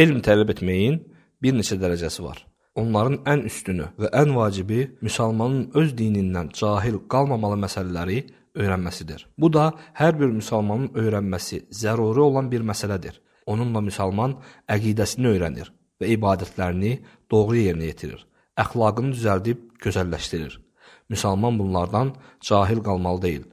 Elm tələb etməyin bir neçə dərəcəsi var. Onların ən üstünü və ən vacibi müsəlmanın öz dinindən cahil qalmamalı məsələləri öyrənməsidir. Bu da hər bir müsəlmanın öyrənməsi zəruri olan bir məsələdir. Onunla müsəlman əqidəsini öyrənir və ibadətlərini doğru yerinə yetirir. Əxlaqını düzəldib gözəlləşdirir. Müsəlman bunlardan cahil qalmalı deyil.